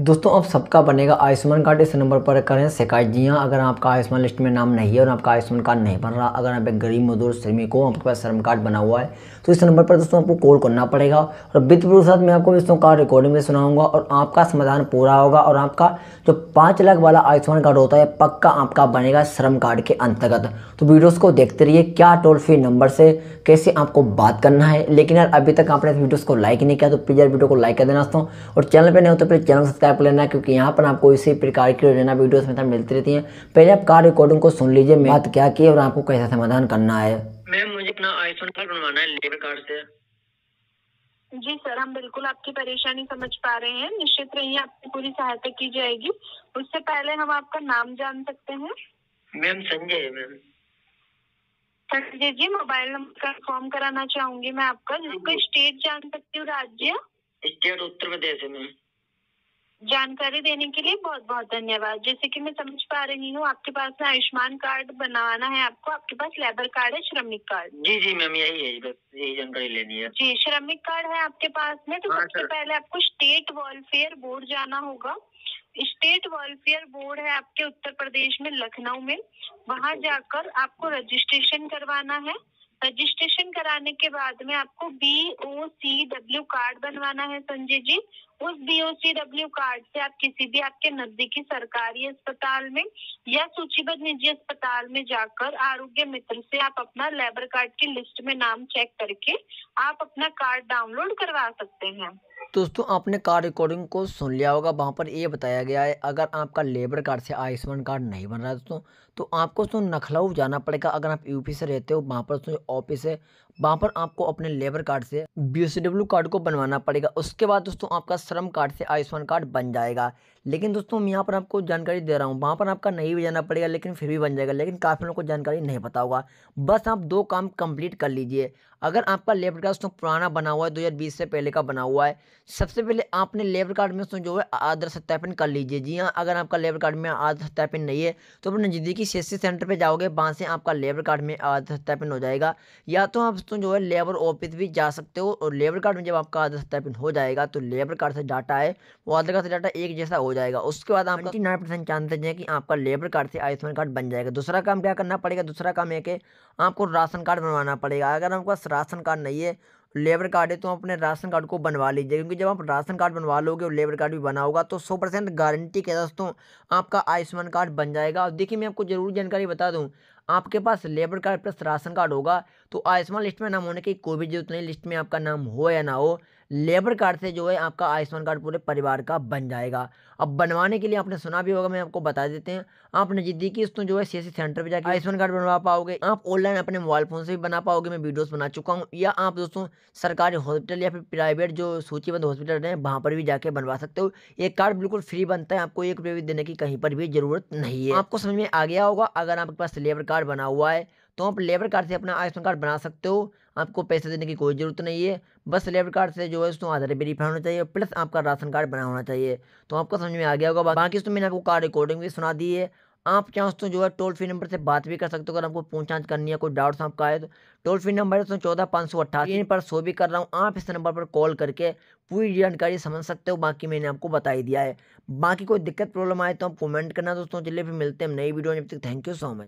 दोस्तों अब सबका बनेगा आयुष्मान कार्ड इस नंबर पर करें शिकायत जी हाँ अगर आपका आयुष्मान लिस्ट में नाम नहीं है और आपका आयुष्मान कार्ड नहीं बन रहा अगर आप एक गरीब मजदूर श्रमिक हो आपके पास श्रम कार्ड बना हुआ है तो इस नंबर पर दोस्तों आपको कॉल करना पड़ेगा और वित्त साथ मैं आपको दोस्तों कार्ड रिकॉर्डिंग में सुनाऊंगा और आपका समाधान पूरा होगा और आपका जो पाँच लाख वाला आयुष्मान कार्ड होता है पक्का आपका बनेगा श्रम कार्ड के अंतर्गत तो वीडियोज़ को देखते रहिए क्या टोल फ्री नंबर से कैसे आपको बात करना है लेकिन यार अभी तक आपने इस वीडियोज़ को लाइक नहीं किया तो प्लीज़ यार वीडियो को लाइक कर देना दोस्तों और चैनल पर नहीं होते तो प्लीज़ चैनल सब्सक्राइब कर लेना क्योंकि यहाँ पर आपको इसी प्रकार की रोजाना वीडियो में मिलती रहती है पहले आप कार रिकॉर्डिंग को सुन लीजिए मैं बात क्या की और आपको कैसा समाधान करना है मैम मुझे अपना आईफोन कार्ड बनवाना है लेबर कार्ड से जी सर हम बिल्कुल आपकी परेशानी समझ पा रहे हैं निश्चित रहिए आपकी पूरी सहायता की जाएगी उससे पहले हम आपका नाम जान सकते हैं ma'am Sanjay ma'am Sanjay ji mobile number confirm कराना चाहूंगी मैं आपका जिसका स्टेट जान सकती हूँ राज्य स्टेट उत्तर प्रदेश है मैम जानकारी देने के लिए बहुत बहुत धन्यवाद जैसे कि मैं समझ पा रही हूँ आपके पास में आयुष्मान कार्ड बनवाना है आपको आपके पास लेबर कार्ड है श्रमिक कार्ड जी जी मैम यही है बस यही जानकारी लेनी है जी श्रमिक कार्ड है आपके पास में तो हाँ, सबसे पहले आपको स्टेट वेलफेयर बोर्ड जाना होगा स्टेट वेलफेयर बोर्ड है आपके उत्तर प्रदेश में लखनऊ में वहाँ अच्छा। जाकर आपको रजिस्ट्रेशन करवाना है रजिस्ट्रेशन कराने के बाद में आपको B O C W card बनवाना है संजय जी उस B O C W card से आप किसी भी आपके नजदीकी सरकारी अस्पताल में या सूचीबद्ध निजी अस्पताल में जाकर आरोग्य मित्र से आप अपना लेबर कार्ड की लिस्ट में नाम चेक करके आप अपना कार्ड डाउनलोड करवा सकते हैं दोस्तों आपने कार रिकॉर्डिंग को सुन लिया होगा वहाँ पर ये बताया गया है अगर आपका लेबर कार्ड से आयुष्मान कार्ड नहीं बन रहा है दोस्तों तो आपको तो नखलऊ जाना पड़ेगा अगर आप यूपी से रहते हो वहाँ पर तो ऑफिस है वहाँ पर आपको अपने लेबर कार्ड से बी कार्ड को बनवाना पड़ेगा उसके बाद दोस्तों आपका श्रम कार्ड से आयुष्मान कार्ड बन जाएगा लेकिन दोस्तों मैं यहाँ पर आपको जानकारी दे रहा हूँ वहाँ पर आपका नहीं भी जाना पड़ेगा लेकिन फिर भी बन जाएगा लेकिन काफ़ी लोगों को जानकारी नहीं पता होगा बस आप दो काम कंप्लीट कर लीजिए अगर आपका लेबर कार्ड दोस्तों पुराना बना हुआ है दो से पहले का बना हुआ है सबसे पहले आपने लेबर कार्ड में दोस्तों जो है आधार सत्यापन कर लीजिए जी हाँ अगर आपका लेबर कार्ड में आधार सत्यापन नहीं है तो अपने नज़दीकी सी सेंटर पर जाओगे वहाँ से आपका लेबर कार्ड में आधार सत्यापन हो जाएगा या तो आप दोस्तों जो है लेबर ऑफिस भी जा सकते हो और लेबर कार्ड में जब आपका आधार सत्यापन हो जाएगा तो लेबर कार्ड से डाटा है वो आधार कार्ड से डाटा एक जैसा हो जाएगा उसके बाद आप नाइन परसेंट चांस देते हैं कि आपका लेबर कार्ड से आयुष्मान कार्ड बन जाएगा दूसरा काम क्या करना पड़ेगा दूसरा काम है कि आपको राशन कार्ड बनवाना पड़ेगा अगर आपके पास राशन कार्ड नहीं है लेबर कार्ड है तो अपने राशन कार्ड को बनवा लीजिए क्योंकि जब आप राशन कार्ड बनवा लोगे और लेबर कार्ड भी बना होगा तो 100 परसेंट गारंटी के दोस्तों आपका आयुष्मान कार्ड बन जाएगा और देखिए मैं आपको जरूर जानकारी बता दूं आपके पास labour card plus ration card होगा तो आयुष्मान लिस्ट में नाम होने की कोई भी जरूरत नहीं लिस्ट में आपका नाम हो या ना हो लेबर कार्ड से जो है आपका आयुष्मान कार्ड पूरे परिवार का बन जाएगा अब बनवाने के लिए आपने सुना भी होगा मैं आपको बता देते हैं आप नज़दीकी उसमें तो जो है सी सेंटर पर जाकर आयुष्मान कार्ड बनवा पाओगे आप ऑनलाइन अपने मोबाइल फ़ोन से भी बना पाओगे मैं वीडियोज़ बना चुका हूँ या आप दोस्तों सरकारी हॉस्पिटल या फिर प्राइवेट जो सूचीबद्ध हॉस्पिटल हैं वहाँ पर भी जाके बनवा सकते हो ये कार्ड बिल्कुल फ्री बनता है आपको एक रुपये देने की कहीं पर भी ज़रूरत नहीं है आपको समझ में आ गया होगा अगर आपके पास लेबर कार्ड बना हुआ है तो आप लेबर कार्ड से अपना आयुष्मान कार्ड बना सकते हो आपको पैसे देने की कोई ज़रूरत नहीं है बस लेबर कार्ड से जो है उसमें आधार वेरीफाई होना चाहिए प्लस आपका राशन कार्ड बना होना चाहिए तो आपको समझ में आ गया होगा बाकी उसमें मैंने आपको कार्ड रिकॉर्डिंग भी सुना दी है आप चाहे उसमें तो जो है टोल फ्री नंबर से बात भी कर सकते हो अगर आपको पूछताछ करनी है कोई डाउट्स आपका है तो टोल फ्री नंबर है चौदह पाँच सौ अट्ठासी पर सो भी कर रहा हूँ आप इस नंबर पर कॉल करके पूरी जानकारी समझ सकते हो बाकी मैंने आपको बता ही दिया है बाकी कोई दिक्कत प्रॉब्लम आए तो आप कमेंट करना दोस्तों चलिए फिर मिलते हैं नई वीडियो जब तक थैंक यू सो मच